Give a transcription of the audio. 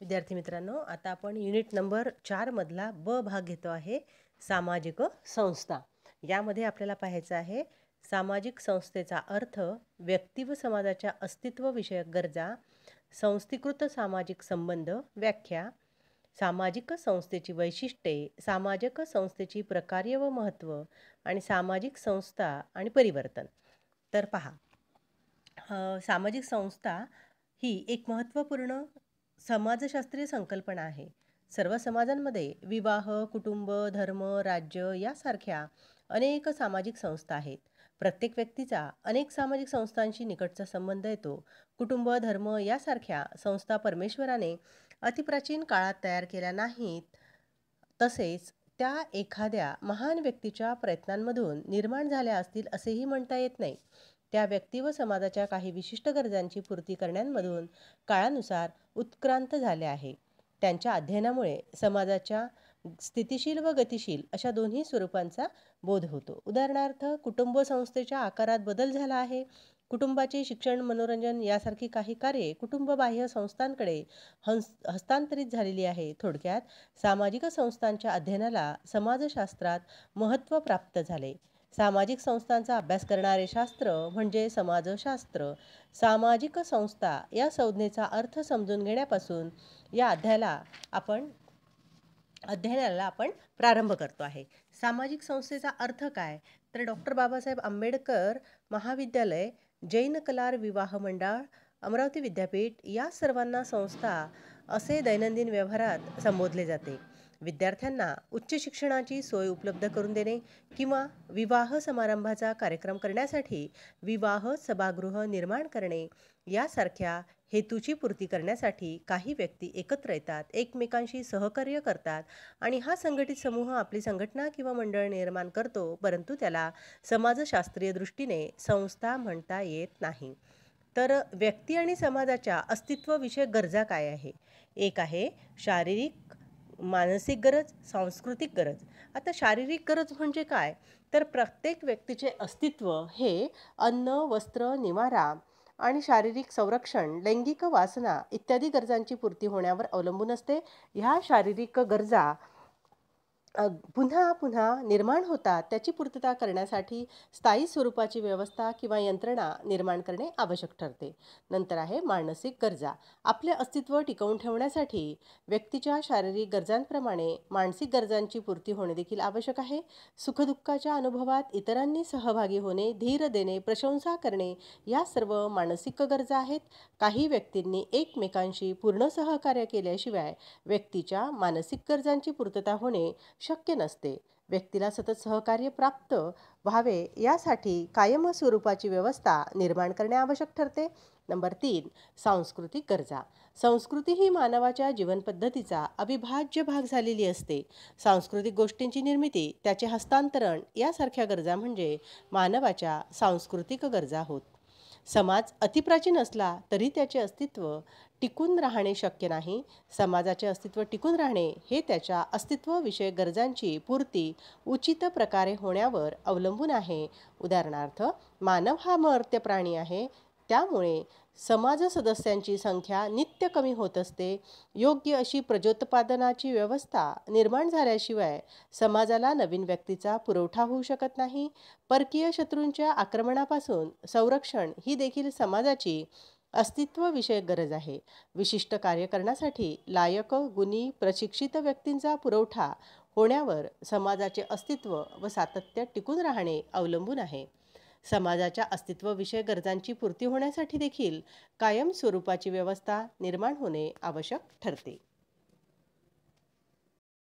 विद्यार्थी मित्रांनो आता आपण युनिट नंबर चारमधला ब भाग घेतो आहे सामाजिक संस्था यामध्ये आपल्याला पाहायचं आहे सामाजिक संस्थेचा अर्थ व्यक्ती व समाजाच्या अस्तित्वविषयक गरजा संस्थीकृत सामाजिक संबंध व्याख्या सामाजिक संस्थेची वैशिष्ट्ये सामाजिक संस्थेची प्रकार्य व महत्त्व आणि सामाजिक संस्था आणि परिवर्तन तर पहा सामाजिक संस्था ही एक महत्त्वपूर्ण समाजशास्त्रीय संकल्पना आहे सर्व समाजांमध्ये विवाह कुटुंब धर्म राज्य यासारख्या अनेक सामाजिक संस्था आहेत प्रत्येक व्यक्तीचा अनेक सामाजिक संस्थांशी निकटचा संबंध येतो कुटुंब धर्म यासारख्या संस्था परमेश्वराने अतिप्राचीन काळात तयार केल्या नाहीत तसेच त्या एखाद्या महान व्यक्तीच्या प्रयत्नांमधून निर्माण झाल्या असतील असेही म्हणता येत नाही त्या व्यक्ती व समाजाच्या काही विशिष्ट गरजांची पूर्ती करण्यामधून काळानुसार उत्क्रांत झाले आहे त्यांच्या अध्ययनामुळे समाजाच्या स्थितिशील व गतिशील अशा दोन्ही स्वरूपांचा बोध होतो उदाहरणार्थ कुटुंब संस्थेच्या आकारात बदल झाला आहे कुटुंबाचे शिक्षण मनोरंजन यासारखी काही कार्ये कुटुंबबाह्य संस्थांकडे हंस हस्तांतरित झालेली आहे थोडक्यात सामाजिक संस्थांच्या अध्ययनाला समाजशास्त्रात महत्त्व प्राप्त झाले सामाजिक संस्थांचा अभ्यास करणारे शास्त्र म्हणजे समाजशास्त्र सामाजिक संस्था या संज्ञेचा अर्थ समजून घेण्यापासून या अध्यायाला आपण अध्ययनाला आपण प्रारंभ करतो आहे सामाजिक संस्थेचा अर्थ काय तर डॉक्टर बाबासाहेब आंबेडकर महाविद्यालय जैन कलार विवाह मंडळ अमरावती विद्यापीठ या सर्वांना संस्था असे दैनंदिन व्यवहारात संबोधले जाते विद्यार्थ्यांना उच्च शिक्षणाची सोय उपलब्ध करून देणे किंवा विवाह समारंभाचा कार्यक्रम करण्यासाठी विवाह सभागृह निर्माण करणे यासारख्या हेतूची पूर्ती करण्यासाठी काही व्यक्ती एकत्र येतात एकमेकांशी सहकार्य करतात आणि हा संघटित समूह आपली संघटना किंवा मंडळ निर्माण करतो परंतु त्याला समाजशास्त्रीय दृष्टीने संस्था म्हणता येत नाही तर व्यक्ती आणि समाजाच्या अस्तित्वविषयक गरजा काय आहे एक आहे शारीरिक मानसिक गरज सांस्कृतिक गरज आता शारीरिक गरज म्हणजे काय तर प्रत्येक व्यक्तीचे अस्तित्व हे अन्न वस्त्र निवारा आणि शारीरिक संरक्षण लैंगिक वासना इत्यादी गरजांची पूर्ती होण्यावर अवलंबून असते ह्या शारीरिक गरजा पुन्हा पुन्हा निर्माण होतात त्याची पूर्तता करण्यासाठी स्थायी स्वरूपाची व्यवस्था किंवा यंत्रणा निर्माण करणे आवश्यक ठरते नंतर आहे मानसिक गरजा आपले अस्तित्व टिकवून ठेवण्यासाठी व्यक्तीच्या शारीरिक गरजांप्रमाणे मानसिक गरजांची पूर्ती होणे देखील आवश्यक आहे सुखदुःखाच्या अनुभवात इतरांनी सहभागी होणे धीर देणे प्रशंसा करणे या सर्व मानसिक गरजा आहेत काही व्यक्तींनी एकमेकांशी पूर्ण सहकार्य केल्याशिवाय व्यक्तीच्या मानसिक गरजांची पूर्तता होणे शक्य नसते व्यक्तीला सतत सहकार्य प्राप्त व्हावे यासाठी कायम स्वरूपाची व्यवस्था निर्माण करणे आवश्यक ठरते नंबर तीन सांस्कृतिक गरजा संस्कृती ही मानवाच्या जीवनपद्धतीचा अविभाज्य भाग झालेली असते सांस्कृतिक गोष्टींची निर्मिती त्याचे हस्तांतरण यासारख्या गरजा म्हणजे मानवाच्या सांस्कृतिक गरजा होत समाज अतिप्राचीन असला तरी त्याचे अस्तित्व टिकून राहणे शक्य नाही समाजाचे अस्तित्व टिकून राहणे हे त्याच्या अस्तित्वविषयक गरजांची पूर्ती उचित प्रकारे होण्यावर अवलंबून आहे उदाहरणार्थ मानव हा मर्त्य प्राणी आहे त्यामुळे समाज सदस्यांची संख्या नित्य कमी होत असते योग्य अशी प्रजोत्पादनाची व्यवस्था निर्माण झाल्याशिवाय समाजाला नवीन व्यक्तीचा पुरवठा होऊ शकत नाही परकीय शत्रूंच्या आक्रमणापासून संरक्षण ही देखील समाजाची अस्तित्वविषयक गरज आहे विशिष्ट कार्य करण्यासाठी लायक गुणी प्रशिक्षित व्यक्तींचा पुरवठा होण्यावर समाजाचे अस्तित्व व सातत्य टिकून राहणे अवलंबून आहे समाजाच्या अस्तित्वविषयक गरजांची पूर्ती होण्यासाठी देखील कायम स्वरूपाची व्यवस्था निर्माण होणे आवश्यक ठरते